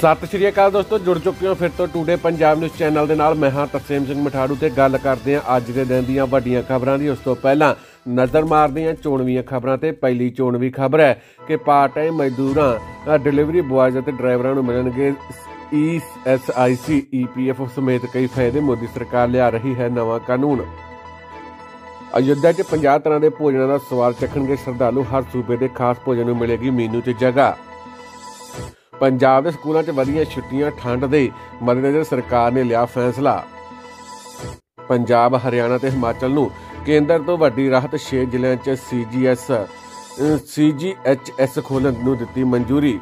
ਸਤਿ ਸ਼੍ਰੀ ਅਕਾਲ ਦੋਸਤੋ ਜੁੜ ਚੁੱਕੇ ਹੋ ਫਿਰ ਤੋਂ ਟੂਡੇ ਪੰਜਾਬ ਨਿਊਜ਼ ਚੈਨਲ ਦੇ ਨਾਲ ਮੈਂ ਹਾਂ ਤਰਸੇਮ ਸਿੰਘ ਮਠਾੜੂ ਤੇ ਗੱਲ ਕਰਦੇ ਹਾਂ ਅੱਜ ਦੇ ਦਿਨ ਦੀਆਂ ਵੱਡੀਆਂ ਖਬਰਾਂ ਦੀ ਉਸ ਤੋਂ ਪਹਿਲਾਂ ਨਜ਼ਰ ਮਾਰਦੇ ਹਾਂ ਚੋਣਵੀਆਂ ਖਬਰਾਂ ਤੇ ਪਹਿਲੀ ਚੋਣਵੀ ਖਬਰ ਹੈ ਕਿ ਪਾਰਟ ਟਾਈਮ ਮਜ਼ਦੂਰਾਂ ਡਿਲੀਵਰੀ ਬੁਆਇਜ਼ ਅਤੇ ਡਰਾਈਵਰਾਂ ਨੂੰ ਮਿਲਣਗੇ ਈਐਸਆਈਸੀ ਈਪੀਐਫ ਸਮੇਤ ਕਈ ਫਾਇਦੇ ਮੋਦੀ ਸਰਕਾਰ ਲਿਆ ਰਹੀ ਹੈ ਨਵਾਂ ਕਾਨੂੰਨ ਅਯੁੱਧਿਆ 'ਚ 50 ਤਰ੍ਹਾਂ ਦੇ ਭੋਜਨਾਂ ਦਾ ਸਵਾਦ ਚੱਖਣਗੇ ਸ਼ਰਧਾਲੂ ਹਰ ਸੂਬੇ ਦੇ ਖਾਸ ਭੋਜਨ ਨੂੰ ਮਿਲੇਗੀ ਮੀਨੂ 'ਚ ਜਗ੍ਹਾ ਪੰਜਾਬ ਦੇ ਸਕੂਲਾਂ 'ਚ ਵਧੀਆਂ ਛੁੱਟੀਆਂ ਠੰਡ ਦੇ ਮੱਦੇਨਜ਼ਰ ਸਰਕਾਰ ਨੇ ਲਿਆ ਫੈਸਲਾ ਪੰਜਾਬ ਹਰਿਆਣਾ ਤੇ ਹਿਮਾਚਲ ਨੂੰ ਕੇਂਦਰ ਤੋਂ ਵੱਡੀ ਰਾਹਤ 6 ਜ਼ਿਲ੍ਹਿਆਂ 'ਚ ਸੀਜੀਐਸ ਸੀਜੀਐਚਐਸ ਖੋਲਣ ਨੂੰ ਦਿੱਤੀ ਮਨਜ਼ੂਰੀ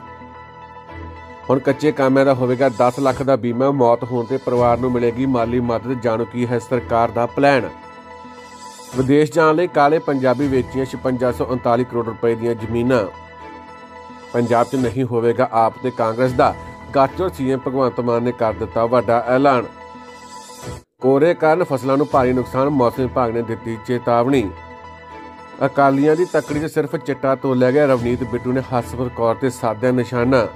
ਹੁਣ ਕੱਚੇ ਕਾਮਿਆਂ ਦਾ ਹੋਵੇਗਾ 10 ਲੱਖ ਦਾ ਬੀਮਾ ਮੌਤ ਹੋਣ ਤੇ ਪਰਿਵਾਰ ਨੂੰ ਮਿਲੇਗੀ ਮਾਲੀ ਮਦਦ ਜਾਣੋ ਕੀ ਹੈ ਸਰਕਾਰ ਦਾ ਪਲਾਨ ਵਿਦੇਸ਼ ਜਾਣ ਲਈ ਕਾਲੇ ਪੰਜਾਬੀ ਵੇਚੀਆਂ 5639 ਕਰੋੜ ਰੁਪਏ ਦੀਆਂ ਜ਼ਮੀਨਾਂ ਪੰਜਾਬ 'ਚ ਨਹੀਂ ਹੋਵੇਗਾ ਆਪ ਤੇ ਕਾਂਗਰਸ ਦਾ ਗੱਟਰ ਸੀਐਮ ਭਗਵੰਤ ਮਾਨ ਨੇ ਕਰ ਦਿੱਤਾ ਵੱਡਾ ਐਲਾਨ ਕੋਰੇ ਕਾਰਨ ਫਸਲਾਂ ਨੂੰ ਭਾਰੀ ਨੁਕਸਾਨ ਮੌਸਮ ਵਿਭਾਗ ਨੇ ਦਿੱਤੀ ਚੇਤਾਵਨੀ ਅਕਾਲੀਆਂ ਦੀ ਤਕੜੀ 'ਚ ਸਿਰਫ ਚਿੱਟਾ ਤੋਂ ਲੈ ਗਿਆ ਰਵਨੀਤ ਬਿੱਟੂ ਨੇ ਹਸਪਤ ਕੌਰ ਤੇ ਸਾਧਿਆ ਨਿਸ਼ਾਨਾ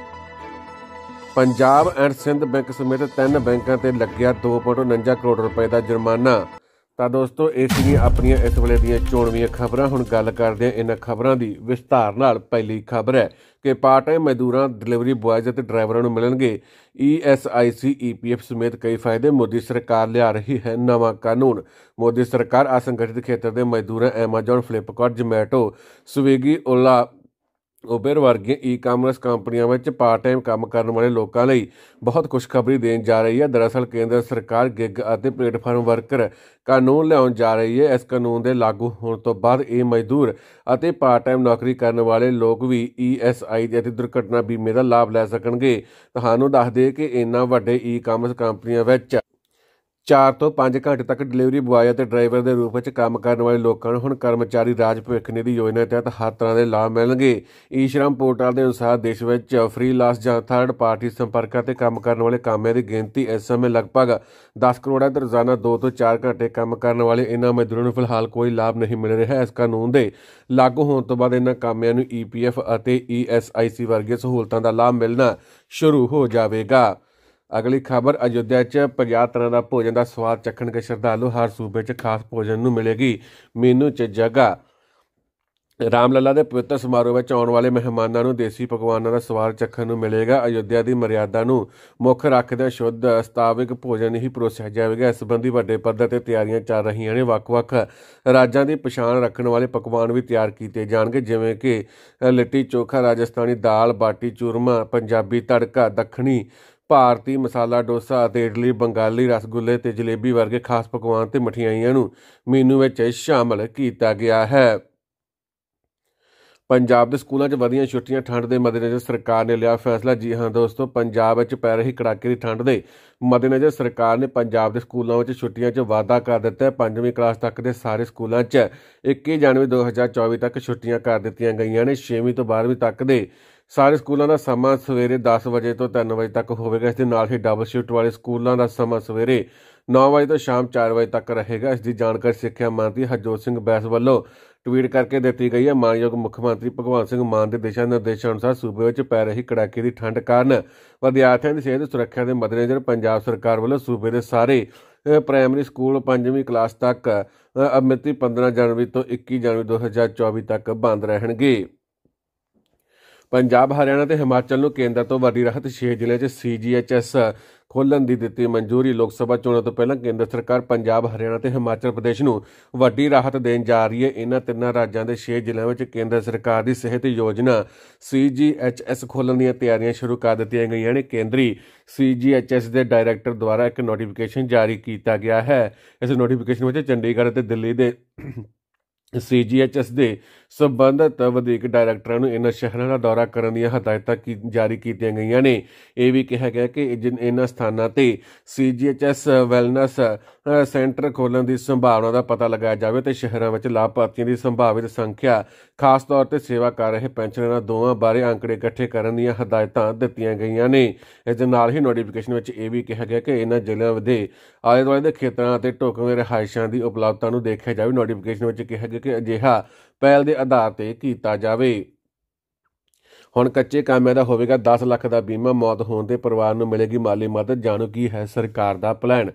ਪੰਜਾਬ ਐਂਡ ਸਿੰਧ ਬੈਂਕ ਸਮੇਤ ਤਿੰਨ ਬੈਂਕਾਂ ਤੇ ਲੱਗਿਆ 2.49 ਕਰੋੜ ਰੁਪਏ ਦਾ ਜੁਰਮਾਨਾ ਤਾਂ ਦੋਸਤੋ ਇਹ ਸੀ ਆਪਣੀਆਂ ਇਸ ਵੇਲੇ ਦੀਆਂ ਚੋਣਵੀਆਂ ਖਬਰਾਂ ਹੁਣ ਗੱਲ ਕਰਦੇ ਹਾਂ ਇਹਨਾਂ ਖਬਰਾਂ ਦੀ ਵਿਸਥਾਰ ਨਾਲ ਪਹਿਲੀ ਖਬਰ ਹੈ ਕਿ ਪਾਰਟ ਟਾਈਮ ਮਜ਼ਦੂਰਾਂ ਡਿਲੀਵਰੀ ਬੁਆਇਜ਼ ਅਤੇ ਡਰਾਈਵਰਾਂ ਨੂੰ ਮਿਲਣਗੇ ਈਐਸਆਈਸੀ e ਈਪੀਐਫ e ਸਮੇਤ ਕਈ ਫਾਇਦੇ ਮੋਦੀ ਸਰਕਾਰ ਲਿਆ ਰਹੀ ਹੈ ਨਵਾਂ ਕਾਨੂੰਨ ਮੋਦੀ ਸਰਕਾਰ ਅਸੰਗਠਿਤ ਖੇਤਰ ਦੇ ਮਜ਼ਦੂਰਾਂ ਐਮਾਜ਼ਨ ਫਲਿੱਪਕਾਰਟ ਜਮੈਟੋ ਸਵੀਗੀ ਓਲਾ ਉਬਰ ਵਰਗੇ ਈ-ਕਾਮਰਸ ਕੰਪਨੀਆਂ ਵਿੱਚ ਪਾਰਟ ਟਾਈਮ ਕੰਮ ਕਰਨ ਵਾਲੇ ਲੋਕਾਂ ਲਈ ਬਹੁਤ ਖੁਸ਼ਖਬਰੀ ਦੇਣ ਜਾ ਰਹੀ ਹੈ ਦਰਅਸਲ ਕੇਂਦਰ ਸਰਕਾਰ ਗਿਗ ਅਤੇ ਪਲੇਟਫਾਰਮ ਵਰਕਰ ਕਾਨੂੰਨ ਲਿਆਉਣ ਜਾ ਰਹੀ ਹੈ ਇਸ ਕਾਨੂੰਨ ਦੇ ਲਾਗੂ ਹੋਣ ਤੋਂ ਬਾਅਦ ਇਹ ਮਜ਼ਦੂਰ ਅਤੇ ਪਾਰਟ ਟਾਈਮ ਨੌਕਰੀ ਕਰਨ ਵਾਲੇ ਲੋਕ ਵੀ ਈਐਸਆਈ ਦੇ ਅਤੇ ਦੁਰਘਟਨਾ ਬੀਮੇ ਦਾ ਲਾਭ ਲੈ ਸਕਣਗੇ ਤੁਹਾਨੂੰ ਦੱਸ ਦੇ ਕਿ ਇੰਨਾ ਵੱਡੇ ਈ-ਕਾਮਰਸ ਕੰਪਨੀਆਂ ਵਿੱਚ 4 ਤੋਂ 5 ਘੰਟੇ ਤੱਕ ਡਿਲੀਵਰੀ ਬੁਆਏ ਅਤੇ ਡਰਾਈਵਰ ਦੇ ਰੂਪ ਵਿੱਚ ਕੰਮ ਕਰਨ ਵਾਲੇ ਲੋਕਾਂ ਨੂੰ ਹੁਣ ਕਰਮਚਾਰੀ ਰਾਜ ਭਵਿੱਖ ਨਿਧੀ ਯੋਜਨਾ ਤਹਿਤ ਹਰ ਤਰ੍ਹਾਂ ਦੇ ਲਾਭ ਮਿਲਣਗੇ ਈਸ਼ਰਮ ਪੋਰਟਲ ਦੇ ਅਨੁਸਾਰ ਦੇਸ਼ ਵਿੱਚ ਫ੍ਰੀਲਾਂਸ ਜਾਂ ਥਰਡ ਪਾਰਟੀ ਸੰਪਰਕਾਂ ਤੇ ਕੰਮ ਕਰਨ ਵਾਲੇ ਕਾਮਿਆਂ ਦੀ ਗਿਣਤੀ ਇਸ ਸਮੇਂ ਲਗਭਗ 10 ਕਰੋੜ ਹੈ ਤੇ ਰੋਜ਼ਾਨਾ 2 ਤੋਂ 4 ਘੰਟੇ ਕੰਮ ਕਰਨ ਵਾਲੇ ਇਹਨਾਂ ਮਜ਼ਦੂਰਾਂ ਨੂੰ ਫਿਲਹਾਲ ਕੋਈ ਲਾਭ ਨਹੀਂ ਮਿਲ ਰਿਹਾ ਇਸ ਕਾਨੂੰਨ ਦੇ ਲਾਗੂ ਹੋਣ ਤੋਂ ਬਾਅਦ ਇਹਨਾਂ ਕਾਮਿਆਂ ਨੂੰ ਈਪੀਐਫ ਅਤੇ ਈਐਸਆਈਸੀ ਵਰਗੇ ਸਹੂਲਤਾਂ ਦਾ ਲਾਭ ਮਿਲਣਾ ਸ਼ੁਰੂ ਹੋ ਜਾਵੇਗਾ ਅਗਲੀ ਖਬਰ ਅਯੁੱਧਿਆ 'ਚ 50 ਤਰ੍ਹਾਂ ਦਾ ਭੋਜਨ ਦਾ ਸਵਾਦ ਕੇ ਸ਼ਰਧਾਲੂ ਹਰ ਸੂਬੇ 'ਚ ਖਾਸ ਭੋਜਨ ਨੂੰ ਮਿਲੇਗੀ ਮੀਨੂ 'ਚ ਜਗਾ ਰਾਮਲਲਾ ਦੇ ਪਵਿੱਤਰ ਸਮਾਰੋਹ ਵਿੱਚ ਆਉਣ ਵਾਲੇ ਮਹਿਮਾਨਾਂ ਨੂੰ ਦੇਸੀ ਪਕਵਾਨਾਂ ਦਾ ਸਵਾਦ ਚੱਖਣ ਨੂੰ ਮਿਲੇਗਾ ਅਯੁੱਧਿਆ ਦੀ ਮਰਿਆਦਾ ਨੂੰ ਮੁੱਖ ਰੱਖਦੇ ਸ਼ੁੱਧ ਸਤਾਵਿਕ ਭੋਜਨ ਹੀ ਪਰੋਸਿਆ ਜਾਵੇਗਾ ਇਸ ਸੰਬੰਧੀ ਵੱਡੇ ਪੱਧਰ ਤੇ ਤਿਆਰੀਆਂ ਚੱਲ ਰਹੀਆਂ ਨੇ ਵੱਖ-ਵੱਖ ਰਾਜਾਂ ਦੀ ਪਛਾਣ ਰੱਖਣ ਵਾਲੇ ਪਕਵਾਨ ਵੀ ਤਿਆਰ ਕੀਤੇ ਜਾਣਗੇ ਜਿਵੇਂ ਕਿ ਲਿੱਟੀ ਚੋਖਾ ਰਾਜਸਥਾਨੀ ਦਾਲ ਬਾਟੀ ਚੂਰਮਾ ਪੰਜਾਬੀ ਤੜਕਾ ਦੱਖਣੀ ਭਾਰਤੀ ਮਸਾਲਾ ਡੋਸਾ ਅਤੇ ਇਡਲੀ ਬੰਗਾਲੀ ਰਸਗੁੱਲੇ ਤੇ ਜਲੇਬੀ ਵਰਗੇ ਖਾਸ ਪਕਵਾਨ ਤੇ ਮਠਿਆਈਆਂ ਨੂੰ ਮੀਨੂ ਵਿੱਚ ਸ਼ਾਮਲ ਕੀਤਾ ਗਿਆ ਹੈ ਪੰਜਾਬ ਦੇ ਸਕੂਲਾਂ 'ਚ ਵਧੀਆਂ ਛੁੱਟੀਆਂ ਠੰਡ ਦੇ ਮੱਦੇਨਜ਼ਰ ਸਰਕਾਰ ਨੇ ਲਿਆ ਫੈਸਲਾ ਜੀ ਹਾਂ ਦੋਸਤੋ ਪੰਜਾਬ ਵਿੱਚ ਪੈ ਰਹੀ ਕੜਾਕੇ ਦੀ ਠੰਡ ਦੇ ਮੱਦੇਨਜ਼ਰ ਸਰਕਾਰ ਨੇ ਪੰਜਾਬ ਦੇ ਸਕੂਲਾਂ ਵਿੱਚ ਛੁੱਟੀਆਂ 'ਚ ਵਾਅਦਾ ਕਰ ਦਿੱਤਾ ਹੈ 5ਵੀਂ ਕਲਾਸ ਤੱਕ ਦੇ ਸਾਰੇ ਸਕੂਲਾਂ 'ਚ 21 ਜਨਵਰੀ 2024 ਤੱਕ ਛੁੱਟੀਆਂ ਕਰ ਦਿੱਤੀਆਂ ਗਈਆਂ ਨੇ 6ਵੀਂ ਤੋਂ 12ਵੀਂ ਤੱਕ ਦੇ ਸਾਰੇ ਸਕੂਲਾਂ ਦਾ ਸਮਾਂ ਸਵੇਰੇ 10 ਵਜੇ ਤੋਂ 3 ਵਜੇ ਤੱਕ ਹੋਵੇਗਾ ਇਸ ਦੇ ਨਾਲ ਹੀ ਡਬਲ ਸ਼ਿਫਟ ਵਾਲੇ ਸਕੂਲਾਂ ਦਾ ਸਮਾਂ ਸਵੇਰੇ 9 ਵਜੇ ਤੋਂ ਸ਼ਾਮ 4 ਵਜੇ ਤੱਕ ਰਹੇਗਾ ਇਸ ਦੀ ਜਾਣਕਾਰੀ ਸਿੱਖਿਆ ਮੰਤਰੀ ਹਰਜੋਤ ਸਿੰਘ ਬੈਸ ਵੱਲੋਂ ਟਵੀਟ ਕਰਕੇ ਦਿੱਤੀ ਗਈ ਹੈ ਮਾਨਯੋਗ ਮੁੱਖ ਮੰਤਰੀ ਭਗਵਾਨ ਸਿੰਘ ਮਾਨ ਦੇ ਦਿਸ਼ਾ ਨਿਰਦੇਸ਼ਾਂ ਅਨੁਸਾਰ ਸੂਬੇ ਵਿੱਚ ਪੈ ਰਹੀ ਕੜਾਕੇ ਦੀ ਠੰਡ ਕਾਰਨ ਵਿਦਿਆਰਥੀਆਂ ਦੀ ਸਿਹਤ ਸੁਰੱਖਿਆ ਦੇ ਮੱਦੇਨਜ਼ਰ ਪੰਜਾਬ ਸਰਕਾਰ ਵੱਲੋਂ ਸੂਬੇ ਦੇ ਸਾਰੇ ਪ੍ਰਾਇਮਰੀ ਸਕੂਲ 5ਵੀਂ ਕਲਾਸ ਤੱਕ ਅਮਿਤੀ 15 ਜਨਵਰੀ ਤੋਂ 21 ਜਨਵਰੀ 2024 ਤੱਕ ਬੰਦ ਰਹਿਣਗੇ ਪੰਜਾਬ ਹਰਿਆਣਾ ਤੇ ਹਿਮਾਚਲ ਨੂੰ ਕੇਂਦਰ ਤੋਂ ਵੱਡੀ ਰਹਿਤ 6 ਜ਼ਿਲ੍ਹੇ 'ਚ ਸੀਜੀਐਚਐਸ ਖੋਲਣ ਦੀ ਦਿੱਤੀ ਮਨਜ਼ੂਰੀ ਲੋਕ ਸਭਾ ਚੋਣਾਂ ਤੋਂ ਪਹਿਲਾਂ ਕੇਂਦਰ ਸਰਕਾਰ ਪੰਜਾਬ ਹਰਿਆਣਾ ਤੇ ਹਿਮਾਚਲ ਪ੍ਰਦੇਸ਼ ਨੂੰ ਵੱਡੀ ਰਾਹਤ ਦੇਣ ਜਾ ਰਹੀ ਹੈ ਇਹਨਾਂ ਤਿੰਨਾਂ ਰਾਜਾਂ ਦੇ 6 ਜ਼ਿਲ੍ਹਿਆਂ ਵਿੱਚ ਕੇਂਦਰ ਸਰਕਾਰ ਦੀ ਸਿਹਤ ਯੋਜਨਾ ਸੀਜੀਐਚਐਸ ਖੋਲਣ ਦੀਆਂ ਤਿਆਰੀਆਂ ਸ਼ੁਰੂ ਕਰ ਦਿੱਤੀਆਂ ਗਈਆਂ ਨੇ ਕੇਂਦਰੀ ਸੀਜੀਐਚਐਸ ਦੇ ਡਾਇਰੈਕਟਰ ਦੁਆਰਾ ਇੱਕ ਨੋਟੀਫਿਕੇਸ਼ਨ ਜਾਰੀ ਕੀਤਾ ਗਿਆ ਹੈ ਇਸ ਨੋਟੀਫਿਕੇਸ਼ਨ ਵਿੱਚ ਚੰਡੀਗੜ੍ਹ ਤੇ ਦਿੱਲੀ ਦੇ ਸੀਜੀਐਚਐਸ ਦੇ ਸਬੰਧਤ ਵਧੇਕ ਡਾਇਰੈਕਟਰਾਂ ਨੂੰ ਇਹਨਾਂ ਸ਼ਹਿਰਾਂ ਦਾ ਦੌਰਾ ਕਰਨ ਦੀਆਂ ਹਦਾਇਤਾਂ ਕੀ ਜਾਰੀ ਕੀਤੀਆਂ ਗਈਆਂ ਨੇ ਇਹ ਵੀ ਕਿਹਾ ਗਿਆ ਕਿ ਇਹਨਾਂ ਸਥਾਨਾਂ ਤੇ ਸੀਜੀਐਚਐਸ ਵੈਲਨੈਸ ਸੈਂਟਰ ਖੋਲਣ ਦੀ ਸੰਭਾਵਨਾ ਦਾ ਪਤਾ ਲਗਾਇਆ ਜਾਵੇ ਤੇ ਸ਼ਹਿਰਾਂ ਵਿੱਚ ਲਾਭਪਾਤਰੀਆਂ ਦੀ ਸੰਭਾਵਿਤ ਸੰਖਿਆ ਖਾਸ ਤੌਰ ਤੇ ਸੇਵਾ ਕਰ ਰਹੇ ਪੈਨਸ਼ਨਰਾਂ ਦੋਵਾਂ ਬਾਰੇ ਅੰਕੜੇ ਇਕੱਠੇ ਕਰਨ ਦੀਆਂ ਹਦਾਇਤਾਂ ਦਿੱਤੀਆਂ ਗਈਆਂ ਨੇ ਇਸ ਦੇ ਨਾਲ ਹੀ ਨੋਟੀਫਿਕੇਸ਼ਨ ਵਿੱਚ ਇਹ ਵੀ ਕਿਹਾ ਗਿਆ ਕਿ ਇਹਨਾਂ ਜ਼ਿਲ੍ਹਿਆਂ ਦੇ ਆਲੇ ਦੁਆਲੇ ਦੇ ਖੇਤਰਾਂ ਅਤੇ ਟੋਕਵੇਂ ਰਹਾਇਸ਼ਾਂ ਦੀ ਉਪਲਬਧਤਾ ਨੂੰ ਦੇਖਿਆ ਜਾਵੇ ਨੋਟੀਫਿਕੇਸ਼ਨ ਵਿੱਚ ਕਿਹਾ ਗਿਆ ਕਿ ਅਜਿਹਾ ਪਹਿਲ ਦੇ ਆਧਾਰ ਤੇ ਕੀਤਾ ਜਾਵੇ ਹੁਣ ਕੱਚੇ ਕਾਮਿਆਂ ਦਾ ਹੋਵੇਗਾ 10 ਲੱਖ ਦਾ ਬੀਮਾ ਮੌਤ ਹੋਣ ਦੇ ਪਰਿਵਾਰ ਨੂੰ ਮਿਲੇਗੀ ਮਾਲੀ ਮਦਦ ਜਾਣੋ ਕੀ ਹੈ ਸਰਕਾਰ ਦਾ ਪਲਾਨ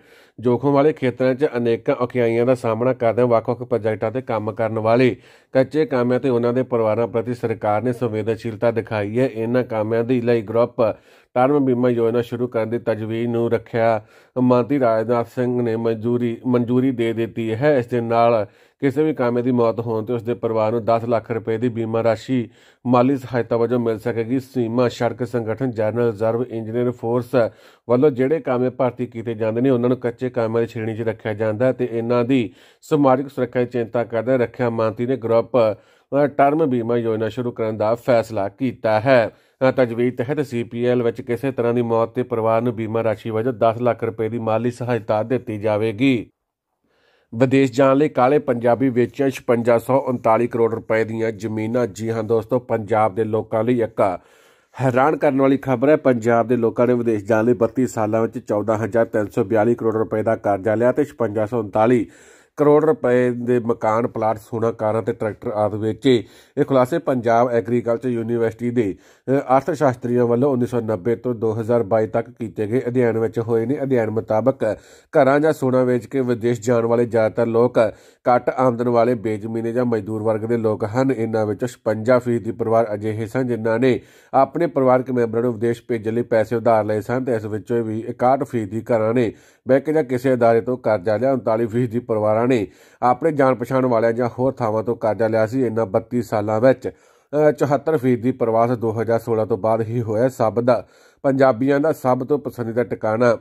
ਜੋਖਮ ਵਾਲੇ ਖੇਤਰਾਂ 'ਚ ਅਨੇਕਾਂ ਔਕਿਆਈਆਂ ਦਾ ਸਾਹਮਣਾ ਕਰਦੇ ਵੱਖ-ਵੱਖ ਪ੍ਰੋਜੈਕਟਾਂ ਤੇ ਕੰਮ ਕਰਨ ਵਾਲੇ ਕੱਚੇ ਕਾਮਿਆਂ ਤੇ ਉਹਨਾਂ ਦੇ ਪਰਿਵਾਰਾਂ ਪ੍ਰਤੀ ਸਰਕਾਰ ਨੇ ਸੰਵੇਦਨਸ਼ੀਲਤਾ ਦਿਖਾਈ ਹੈ ਇਹਨਾਂ ਕਾਮਿਆਂ ਦੀ ਲਈ ਗਰੁੱਪ ਟਰਮ ਬੀਮਾ ਯੋਜਨਾ ਸ਼ੁਰੂ ਕਰਨ ਦੀ ਤਜਵੀਜ਼ ਨੂੰ ਰੱਖਿਆ ਮੰਤਰੀ ਰਾਜਨਾਥ ਸਿੰਘ ਨੇ ਮਨਜ਼ੂਰੀ ਮਨਜ਼ੂਰੀ ਦੇ ਦਿੱਤੀ ਹੈ ਇਸ ਦੇ ਨਾਲ ਕਿਸੇ ਵੀ ਕਾਮੇ ਦੀ ਮੌਤ ਹੋਣ ਤੇ ਉਸ ਦੇ ਪਰਿਵਾਰ ਨੂੰ 10 ਲੱਖ ਰੁਪਏ ਦੀ ਬੀਮਾ ਰਾਸ਼ੀ ਮਾਲੀ ਸਹਾਇਤਾ ਵਜੋਂ ਮਿਲ ਸਕੇਗੀ ਸੀਮਾ ਸ਼ਰਕ ਸੰਗਠਨ ਜਨਰਲ ਰਿਜ਼ਰਵ ਇੰਜੀਨੀਅਰ ਫੋਰਸ ਵੱਲੋਂ ਜਿਹੜੇ ਕਾਮੇ ਭਰਤੀ ਕੀਤੇ ਜਾਂਦੇ ਨੇ ਉਹਨਾਂ ਨੂੰ ਕੱਚੇ ਕਾਮਿਆਂ ਦੀ ਸ਼੍ਰੇਣੀ 'ਚ ਰੱਖਿਆ ਜਾਂਦਾ ਤੇ ਇਹਨਾਂ ਦੀ ਸਮਾਜਿਕ ਸੁਰੱਖਿਆ ਦੀ ਚਿੰਤਾ ਕਰਦੇ ਰੱਖਿਆ ਮੰਤਰੀ ਨੇ ਗਰੁੱਪ ਟਰਮ ਬੀਮਾ ਯੋਜਨਾ ਸ਼ੁਰੂ ਕਰਨ ਦਾ ਫੈਸਲਾ ਕੀਤਾ ਹੈ ਤਜਵੀਜ਼ ਤਹਿਤ ਸੀਪੀਐਲ ਵਿੱਚ ਕਿਸੇ ਤਰ੍ਹਾਂ ਦੀ ਮੌਤ ਤੇ ਪਰਿਵਾਰ ਨੂੰ ਬੀਮਾ ਰਾਸ਼ੀ ਵਜੋਂ 10 ਲੱਖ ਰੁਪਏ ਦੀ ਮਾਲੀ ਸਹਾਇਤਾ ਦਿੱਤੀ ਜਾਵੇਗੀ ਵਿਦੇਸ਼ ਜਾਣ ਲਈ ਕਾਲੇ ਪੰਜਾਬੀ ਵੇਚਿਆ 5639 ਕਰੋੜ ਰੁਪਏ ਦੀਆਂ ਜ਼ਮੀਨਾਂ ਜੀ ਹਾਂ ਦੋਸਤੋ ਪੰਜਾਬ ਦੇ ਲੋਕਾਂ ਲਈ ਇੱਕ ਹੈਰਾਨ ਕਰਨ ਵਾਲੀ ਖਬਰ ਹੈ ਪੰਜਾਬ ਦੇ ਲੋਕਾਂ ਨੇ ਵਿਦੇਸ਼ ਜਾਣ ਲਈ 32 ਸਾਲਾਂ ਵਿੱਚ 14342 ਕਰੋੜ ਰੁਪਏ ਦਾ ਕਰਜ਼ਾ ਲਿਆ ਤੇ 5639 ਕਰੋੜ ਰੁਪਏ ਦੇ ਮਕਾਨ ਪਲਾਟ ਸੋਨਾ ਕਾਰਾਂ ਤੇ ਟਰੈਕਟਰ ਆਦਿ ਵੇਚੇ ਇਹ ਖੁਲਾਸੇ ਪੰਜਾਬ ਐਗਰੀਕਲਚਰ ਯੂਨੀਵਰਸਿਟੀ ਦੇ ਅਰਥ ਸ਼ਾਸਤਰੀਆਂ ਵੱਲੋਂ 1990 ਤੋਂ 2022 ਤੱਕ ਕੀਤੇ ਗਏ ਅਧਿਐਨ ਵਿੱਚ ਹੋਏ ਨੇ ਅਧਿਐਨ ਮੁਤਾਬਕ ਘਰਾਂ ਜਾਂ ਸੋਨਾ ਵੇਚ ਕੇ ਵਿਦੇਸ਼ ਜਾਣ ਵਾਲੇ ਜ਼ਿਆਦਾਤਰ ਲੋਕ ਘੱਟ ਆਮਦਨ ਵਾਲੇ ਬੇਜ਼ਮੀਨੇ ਜਾਂ ਮਜ਼ਦੂਰ ਵਰਗ ਦੇ ਲੋਕ ਹਨ ਇਹਨਾਂ ਵਿੱਚੋਂ 56% ਦੀ ਪਰਿਵਾਰ ਅਜਿਹੇ ਸਨ ਜਿਨ੍ਹਾਂ ਨੇ ਆਪਣੇ ਪਰਿਵਾਰਕ ਮੈਂਬਰਾਂ ਨੂੰ ਵਿਦੇਸ਼ ਭੇਜਣ ਲਈ ਪੈਸੇ ਉਧਾਰ ਲਏ ਸਨ ਤੇ ਇਸ ਵਿੱਚੋਂ ਵੀ 61% ਦੀ ਘਰਾਂ ਨੇ ਬੈਂਕ ਜਾਂ ਕਿਸੇ ادارے ਤੋਂ ਕਰਜ਼ਾ ਲਿਆ 39% ਦੀ ਪਰਿਵਾਰਾਂ ਨੇ ਆਪਣੇ ਜਾਣ ਪਛਾਣ ਵਾਲਿਆਂ ਜਾਂ ਹੋਰ ਥਾਵਾਂ ਤੋਂ ਕਰਜ਼ਾ ਲਿਆ ਸੀ ਇਹਨਾਂ 32 ਸਾਲਾਂ ਵਿੱਚ 74 ਫੀਸਦੀ ਪ੍ਰਵਾਸ 2016 ਤੋਂ ਬਾਅਦ ਹੀ ਹੋਇਆ ਸਭ ਦਾ ਪੰਜਾਬੀਆਂ ਦਾ ਸਭ ਤੋਂ ਪਸੰਦੀਦਾ ਟਿਕਾਣਾ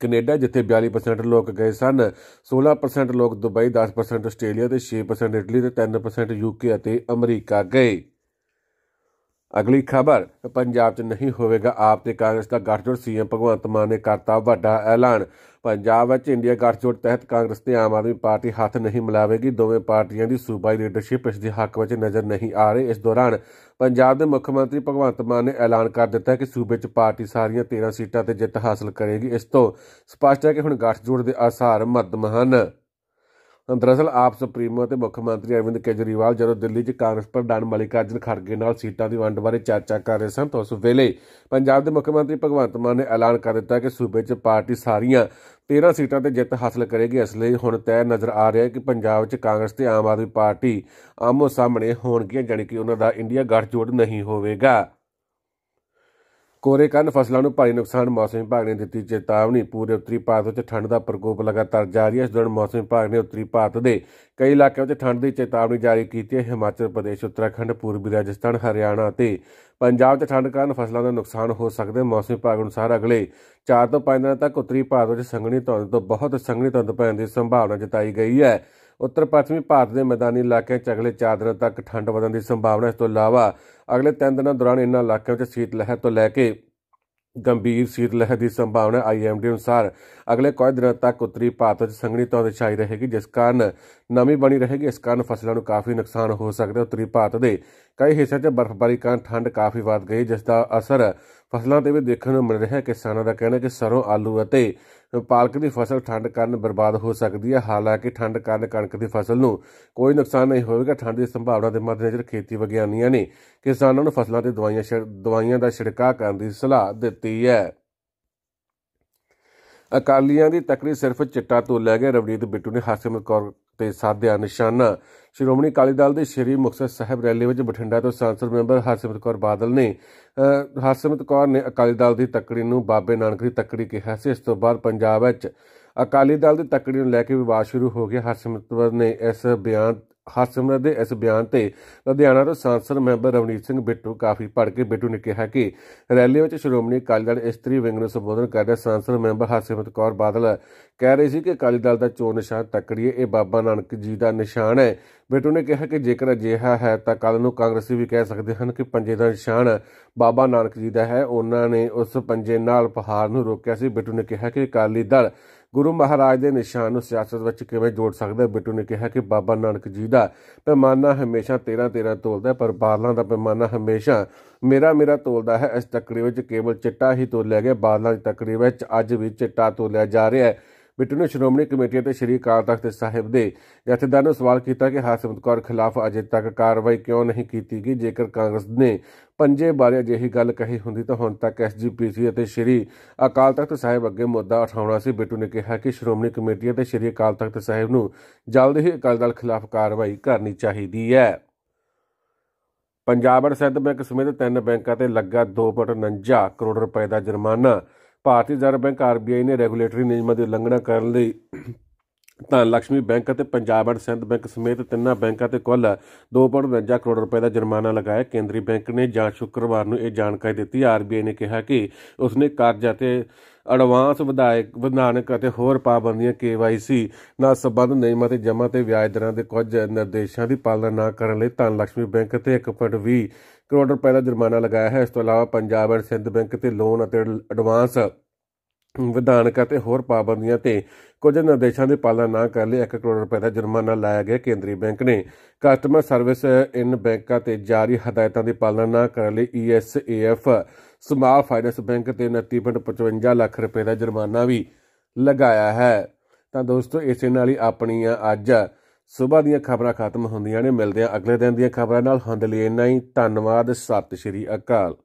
ਕੈਨੇਡਾ ਜਿੱਥੇ 42% ਲੋਕ ਗਏ ਸਨ 16% ਲੋਕ ਦੁਬਈ 10% ਆਸਟ੍ਰੇਲੀਆ ਤੇ 6% ਇਟਲੀ ਤੇ 3% ਯੂਕੇ ਅਤੇ ਅਮਰੀਕਾ ਗਏ ਅਗਲੀ ਖਬਰ ਪੰਜਾਬ 'ਚ ਨਹੀਂ ਹੋਵੇਗਾ ਆਪ ਤੇ ਕਾਂਗਰਸ ਦਾ ਗੱਠਜੋੜ ਸੀਐਮ ਭਗਵੰਤ ਮਾਨ ਨੇ ਕਰਤਾ ਵੱਡਾ ਐਲਾਨ ਪੰਜਾਬ ਵਿੱਚ ਇੰਡੀਆ ਗੱਠਜੋੜ ਤਹਿਤ ਕਾਂਗਰਸ ਤੇ ਆਮ ਆਦਮੀ ਪਾਰਟੀ ਹੱਥ ਨਹੀਂ ਮਿਲਾਵੇਗੀ ਦੋਵੇਂ ਪਾਰਟੀਆਂ ਦੀ ਸੂਬਾਈ ਲੀਡਰਸ਼ਿਪ ਇਸ ਦੇ ਹੱਕ ਵਿੱਚ ਨਜ਼ਰ ਨਹੀਂ ਆ ਰਹੀ ਇਸ ਦੌਰਾਨ ਪੰਜਾਬ ਦੇ ਮੁੱਖ ਮੰਤਰੀ ਭਗਵੰਤ ਮਾਨ ਨੇ ਐਲਾਨ ਕਰ ਦਿੱਤਾ ਕਿ ਸੂਬੇ 'ਚ ਪਾਰਟੀ ਸਾਰੀਆਂ 13 ਸੀਟਾਂ ਤੇ ਜਿੱਤ ਹਾਸਲ ਕਰੇਗੀ ਇਸ ਤੋਂ ਸਪਸ਼ਟ ਹੈ ਕਿ ਹੁਣ ਗੱਠਜੋੜ ਦੇ ਆਸਾਰ ਮੱਧਮ ਹਨ ਦਰਅਸਲ ਆਪ ਸੁਪਰੀਮੋ ਅਤੇ ਮੁੱਖ ਮੰਤਰੀ ਅਰਵਿੰਦ ਕੇਜਰੀਵਾਲ ਜਦੋਂ ਦਿੱਲੀ 'ਚ ਕਾਂਗਰਸ ਪ੍ਰਧਾਨ ਮਲਿਕਾਰਜਨ ਖੜਗੇ ਨਾਲ ਸੀਟਾਂ ਦੀ ਵੰਡ ਬਾਰੇ ਚਰਚਾ ਕਰ ਰਹੇ ਸਨ ਤਾਂ ਉਸ ਵੇਲੇ ਪੰਜਾਬ ਦੇ ਮੁੱਖ ਮੰਤਰੀ ਭਗਵੰਤ ਮਾਨ ਨੇ ਐਲਾਨ ਕਰ ਦਿੱਤਾ ਕਿ ਸੂਬੇ 'ਚ ਪਾਰਟੀ ਸਾਰੀਆਂ 13 ਸੀਟਾਂ ਤੇ ਜਿੱਤ ਹਾਸਲ ਕਰੇਗੀ ਇਸ ਲਈ ਹੁਣ ਤੈਅ ਨਜ਼ਰ ਆ ਰਿਹਾ ਹੈ ਕਿ ਪੰਜਾਬ 'ਚ ਕਾਂਗਰਸ ਤੇ ਆਮ ਆਦਮੀ ਪਾਰਟੀ ਆਮੋ ਸਾਹਮਣੇ ਹੋਣਗੀਆਂ ਜਾਨਕੀ ਉਹਨਾਂ ਦਾ ਇੰਡੀਆ ਗੱਠਜੋੜ ਨਹੀਂ ਹੋਵੇਗਾ ਕੋਰੇ ਕਾਰਨ ਫਸਲਾਂ ਨੂੰ ਭਾਰੀ ਨੁਕਸਾਨ ਮੌਸਮ ਵਿਭਾਗ ਨੇ ਦਿੱਤੀ ਚੇਤਾਵਨੀ ਪੂਰੇ ਉੱਤਰੀ ਭਾਰਤ ਵਿੱਚ ਠੰਡ ਦਾ ਪ੍ਰਕੋਪ ਲਗਾਤਾਰ ਜਾਰੀ ਹੈ ਇਸ ਦੌਰਾਨ ਮੌਸਮ ਵਿਭਾਗ ਨੇ ਉੱਤਰੀ ਭਾਰਤ ਦੇ ਕਈ ਇਲਾਕਿਆਂ ਵਿੱਚ ਠੰਡ ਦੀ ਚੇਤਾਵਨੀ ਜਾਰੀ ਕੀਤੀ ਹੈ ਹਿਮਾਚਲ ਪ੍ਰਦੇਸ਼ ਉੱਤਰਾਖੰਡ ਪੂਰਬੀ ਰਾਜਸਥਾਨ ਹਰਿਆਣਾ ਅਤੇ ਪੰਜਾਬ 'ਚ ਠੰਡ ਕਾਰਨ ਫਸਲਾਂ ਦਾ ਨੁਕਸਾਨ ਹੋ ਸਕਦਾ ਹੈ ਮੌਸਮ ਵਿਭਾਗ ਅਨੁਸਾਰ ਅਗਲੇ 4 ਤੋਂ 5 ਦਿਨਾਂ ਤੱਕ ਉੱਤਰੀ ਭਾਰਤ ਵਿੱਚ ਸੰਘਣੀ ਧੁੰਦ ਤੋਂ ਬਹੁਤ ਸੰਘਣੀ ਧੁੰਦ ਪੈਣ ਦੀ ਸੰਭਾਵਨਾ ਜਤਾਈ ਗਈ ਹੈ ਉੱਤਰ ਪੱਛਮੀ ਭਾਰਤ ਦੇ ਮੈਦਾਨੀ ਇਲਾਕਿਆਂ 'ਚ ਅਗਲੇ 4 ਦਿਨਾਂ ਤੱਕ ਠੰਡ ਵਧਣ ਦੀ ਸੰਭਾਵਨਾ ਇਸ ਤੋਂ ਇਲਾਵਾ ਅਗਲੇ 3 ਦਿਨਾਂ ਦੌਰਾਨ ਇਨ੍ਹਾਂ ਇਲਾਕਿਆਂ 'ਚ ਸ਼ੀਤ ਲਹਿਰ ਤੋਂ ਲੈ ਕੇ ਗੰਭੀਰ ਸੀਤ ਲਹਿਰ ਦੀ ਸੰਭਾਵਨਾ ਆਈਐਮਡੀ ਅਨੁਸਾਰ ਅਗਲੇ ਕੁਝ ਦਿਨਾਂ ਤੱਕ ਉੱਤਰੀ ਭਾਰਤ ਵਿੱਚ ਸੰਘਣੀ ਧੁੰਦ ਛਾਈ ਰਹੇਗੀ ਜਿਸ ਕਾਰਨ ਨਮੀ ਬਣੀ ਰਹੇਗੀ ਇਸ ਕਾਰਨ ਫਸਲਾਂ ਨੂੰ ਕਾਫੀ ਨੁਕਸਾਨ ਹੋ ਸਕਦਾ ਹੈ ਉੱਤਰੀ ਭਾਰਤ ਦੇ ਕਈ ਹਿੱਸਿਆਂ 'ਚ ਬਰਫ਼ਬਾਰੀ ਕਾਰਨ ਠੰਡ ਕਾਫੀ ਵਧ ਗਈ ਜਿਸ ਦਾ ਅਸਰ ਫਸਲਾਂ ਦੇ ਵਿੱਚ ਦੇਖਣ ਨੂੰ ਮਿਲ ਰਿਹਾ ਹੈ ਕਿਸਾਨਾਂ ਦਾ ਕਹਿਣਾ ਹੈ ਕਿ ਸਰੋਂ ਆਲੂ ਅਤੇ ਪਾਲਕ ਦੀ ਫਸਲ ਠੰਡ ਕਾਰਨ ਬਰਬਾਦ ਹੋ ਸਕਦੀ ਹੈ ਹਾਲਾਂਕਿ ਠੰਡ ਕਾਰਨ ਕਣਕ ਦੀ ਫਸਲ ਨੂੰ ਕੋਈ ਨੁਕਸਾਨ ਨਹੀਂ ਹੋਵੇਗਾ ਠੰਡ ਦੀ ਸੰਭਾਵਨਾ ਦੇ ਮੱਦੇਨਜ਼ਰ ਖੇਤੀ ਵਿਗਿਆਨੀਆਂ ਨੇ ਕਿਸਾਨਾਂ ਨੂੰ ਫਸਲਾਂ ਤੇ ਦਵਾਈਆਂ ਦਵਾਈਆਂ ਦਾ ਛਿੜਕਾਅ ਕਰਨ ਦੀ ਸਲਾਹ ਦਿੱਤੀ ਹੈ ਅਕਾਲੀਆਂ ਦੀ ਤਕਰੀ ਸਿਰਫ ਚਿੱਟਾ ਤੋਂ ਲੈ ਕੇ ਰਵਨੀਤ ਬਿੱਟੂ ਨੇ ਹਾਸਿਮਤ ਕੌਰ ਤੇ ਸਾਧਿਆ ਨਿਸ਼ਾਨਾ ਸ਼੍ਰੋਮਣੀ ਅਕਾਲੀ ਦਲ ਦੇ ਸ਼੍ਰੀ ਮੁਖਸਰ ਸਾਹਿਬ ਰੈਲੀ ਵਿੱਚ ਬਠਿੰਡਾ ਤੋਂ ਸੰਸਦ ਮੈਂਬਰ ਹਰਸਿਮਰਤ ਕੌਰ ਬਾਦਲ ਨੇ ਹਰਸਮਿਤ ਕੌਰ ਨੇ ਅਕਾਲੀ ਦਲ ਦੀ ਤਕੜੀ ਨੂੰ ਬਾਬੇ ਨਾਨਕ ਦੀ ਤਕੜੀ ਕਿਹਾ ਸੀ ਇਸ ਤੋਂ ਬਾਅਦ ਪੰਜਾਬ ਵਿੱਚ ਅਕਾਲੀ ਦਲ ਦੀ ਤਕੜੀ ਨੂੰ ਲੈ ਕੇ ਵਿਵਾਦ ਸ਼ੁਰੂ ਹੋ ਗਿਆ ਕੌਰ ਨੇ ਇਸ ਬਿਆਨ ਹਰਸਿਮਰਤ ਦੇ ਇਸ ਬਿਆਨ ਤੇ ਲੁਧਿਆਣਾ ਤੋਂ ਸੰਸਦ ਮੈਂਬਰ ਰਵਨੀਤ ਸਿੰਘ ਬਿੱਟੂ ਕਾਫੀ ਭੜ ਕੇ ਬਿੱਟੂ ਨੇ ਕਿਹਾ ਕਿ ਰੈਲੀ ਵਿੱਚ ਸ਼੍ਰੋਮਣੀ ਅਕਾਲੀ ਦਲ ਇਸਤਰੀ ਵਿੰਗ ਨੂੰ ਸੰਬੋਧਨ ਕਰਦੇ ਸੰਸਦ ਮੈਂਬਰ ਹਰਸਿਮਰਤ ਕੌਰ ਬਾਦਲ ਕਹਿ ਰਹੀ ਸੀ ਕਿ ਅਕਾਲੀ ਦਲ ਦਾ ਚੋਣ ਨਿਸ਼ਾਨ ਤੱਕੜੀਏ ਇਹ ਬਾਬਾ ਨਾਨਕ ਜੀ ਦਾ ਨਿਸ਼ਾਨ ਹੈ ਬਿੱਟੂ ਨੇ ਕਿਹਾ ਕਿ ਜੇਕਰ ਅਜਿਹਾ ਹੈ ਤਾਂ ਕੱਲ ਨੂੰ ਕਾਂਗਰਸੀ ਵੀ ਕਹਿ ਸਕਦੇ ਹਨ ਕਿ ਪੰਜੇ ਦਾ ਨਿਸ਼ਾਨ ਬਾਬਾ ਨਾਨਕ ਜੀ ਦਾ ਹੈ ਉਹਨਾਂ ਨੇ ਉਸ ਪੰਜੇ ਨਾਲ ਪਹਾੜ ਨੂੰ ਰੋਕਿਆ ਸੀ ਬਿੱਟੂ ਨੇ ਕਿਹਾ ਕਿ ਅਕਾਲੀ ਦਲ ਗੁਰੂ ਮਹਾਰਾਜ ਦੇ ਨਿਸ਼ਾਨ ਨੂੰ ਸਿਆਸਤ ਵਿੱਚ ਕਿਵੇਂ ਜੋੜ ਸਕਦਾ ਬਿੱਟੂ ਨੇ ਕਿਹਾ ਕਿ ਬਾਬਾ ਨਾਨਕ ਜੀ ਦਾ ਪੈਮਾਨਾ ਹਮੇਸ਼ਾ 13 13 ਤੋਲਦਾ ਪਰ ਬਾਦਲਾਂ ਦਾ ਪੈਮਾਨਾ ਹਮੇਸ਼ਾ ਮੇਰਾ ਮੇਰਾ ਤੋਲਦਾ ਹੈ ਇਸ ਤਕੜੀ ਵਿੱਚ ਕੇਵਲ ਚਿੱਟਾ ਹੀ ਤੋਲਿਆ ਗਿਆ ਬਾਦਲਾਂ ਦੀ ਤਕੜੀ ਵਿੱਚ ਅੱਜ ਵੀ ਚਿੱਟਾ ਤੋਲਿਆ ਜਾ ਰਿਹਾ ਹੈ ਬਿੱਟੂ ਨੇ ਸ਼੍ਰੋਮਣੀ ਕਮੇਟੀ ਅਤੇ ਸ਼੍ਰੀ ਅਕਾਲ ਤਖਤ ਸਾਹਿਬ ਦੇ ਜਥੇਦਾਰ ਨੂੰ ਸਵਾਲ ਕੀਤਾ ਕਿ ਹਾਸਮਤ ਕੌਰ ਖਿਲਾਫ ਅਜੇ ਤੱਕ ਕਾਰਵਾਈ ਕਿਉਂ ਨਹੀਂ ਕੀਤੀ ਗਈ ਜੇਕਰ ਕਾਂਗਰਸ ਨੇ ਪੰਜੇ ਬਾਰੇ ਅਜਿਹੀ ਗੱਲ ਕਹੀ ਹੁੰਦੀ ਤਾਂ ਹੁਣ ਤੱਕ ਐਸਜੀਪੀਸੀ ਅਤੇ ਸ਼੍ਰੀ ਅਕਾਲ ਤਖਤ ਸਾਹਿਬ ਅੱਗੇ ਮੁੱਦਾ ਉਠਾਉਣਾ ਸੀ ਬਿੱਟੂ ਨੇ ਕਿਹਾ ਕਿ ਸ਼੍ਰੋਮਣੀ ਕਮੇਟੀ ਅਤੇ ਸ਼੍ਰੀ ਅਕਾਲ ਤਖਤ ਸਾਹਿਬ ਨੂੰ ਜਲਦ ਹੀ ਅਕਾਲ ਦਲ ਖਿਲਾਫ ਕਾਰਵਾਈ ਕਰਨੀ ਚਾਹੀਦੀ ਹੈ ਪੰਜਾਬ ਅਰਸਦ ਬੈਂਕ ਸਮੇਤ ਤਿੰਨ ਬੈਂਕਾਂ ਤੇ ਲੱਗਾ 2.49 ਕਰੋੜ ਰੁਪਏ ਦਾ ਜੁਰਮਾਨਾ ਭਾਰਤੀ ਰਿਜ਼ਰਵ ਬੈਂਕ ਆਰਬੀਆਈ ਨੇ ਰੈਗੂਲੇਟਰੀ ਨਿਯਮਾਂ ਦੀ ਉਲੰਘਣਾ ਕਰਨ ਲਈ ਤਾਂ ਲక్ష్ਮੀ ਬੈਂਕ ਅਤੇ ਪੰਜਾਬ ਐਂਡ ਸਿੰਧ ਬੈਂਕ ਸਮੇਤ ਤਿੰਨਾਂ ਬੈਂਕਾਂ ਤੇ ਕੁੱਲ 2.5 ਕਰੋੜ ਰੁਪਏ ਦਾ ਜੁਰਮਾਨਾ ਲਗਾਇਆ ਕੇਂਦਰੀ ਬੈਂਕ ਨੇ ਜਾਂ ਸ਼ੁੱਕਰਵਾਰ ਨੂੰ ਇਹ ਜਾਣਕਾਰੀ ਦਿੱਤੀ ਆਰਬੀਆਈ ਨੇ ਕਿਹਾ ਕਿ ਉਸਨੇ ਕਰਜ਼ਾ ਕਾਰਜਾਂ ਤੇ ਐਡਵਾਂਸ ਵਿਧਾਇਕ ਵਿਧਾਨਕ ਅਤੇ ਹੋਰ ਪਾਬੰਦੀਆਂ ਕੇਵਾਈਸੀ ਨਾਲ ਸੰਬੰਧ ਨਿਯਮਾਂ ਤੇ ਜਮ੍ਹਾਂ ਤੇ ਵਿਆਜ ਦਰਾਂ ਦੇ ਕੁਝ ਨਿਰਦੇਸ਼ਾਂ ਦੀ ਪਾਲਣਾ ਨਾ ਕਰਨ ਲਈ ਤਾਂ ਲక్ష్ਮੀ ਬੈਂਕ ਤੇ 1.20 ਕਰੋੜ ਰੁਪਏ ਦਾ ਜੁਰਮਾਨਾ ਲਗਾਇਆ ਹੈ ਇਸ ਤੋਂ ਇਲਾਵਾ ਪੰਜਾਬ ਐਂਡ ਸਿੰਧ ਬੈਂਕ ਤੇ ਲੋਨ ਅਤੇ ਐਡਵਾਂਸ ਵਿਧਾਨਕ ਅਤੇ ਹੋਰ ਪਾਬੰਦੀਆਂ ਤੇ ਕੁਝ ਨਿਰਦੇਸ਼ਾਂ ਦੇ ਪਾਲਣਾ ਨਾ ਕਰਨ ਲਈ 1 ਕਰੋੜ ਰੁਪਏ ਦਾ ਜੁਰਮਾਨਾ ਲਾਇਆ ਗਿਆ ਕੇਂਦਰੀ ਬੈਂਕ ਨੇ ਕਸਟਮਰ ਸਰਵਿਸ ਇਨ ਬੈਂਕਾਂ ਤੇ ਜਾਰੀ ਹਦਾਇਤਾਂ ਦੇ ਪਾਲਣਾ ਨਾ ਕਰਨ ਲਈ ਈਐਸਏਐਫ ਸਮਾਲ ਫਾਈਨੈਂਸ ਬੈਂਕ ਤੇ 29.55 ਲੱਖ ਰੁਪਏ ਦਾ ਜੁਰਮਾਨਾ ਵੀ ਲਗਾਇਆ ਹੈ ਤਾਂ ਦੋਸਤੋ ਇਸੇ ਨਾਲ ਹੀ ਆਪਣੀਆਂ ਅੱਜ ਸਵੇਰ ਦੀਆਂ ਖਬਰਾਂ ਖਤਮ ਹੁੰਦੀਆਂ ਨੇ ਮਿਲਦੇ ਆ ਅਗਲੇ ਦਿਨ ਦੀਆਂ ਖਬਰਾਂ ਨਾਲ ਹੁੰਦੇ ਲਈ ਇੰਨਾ ਹੀ ਧੰਨਵਾਦ ਸਤਿ ਸ਼੍ਰੀ ਅਕਾਲ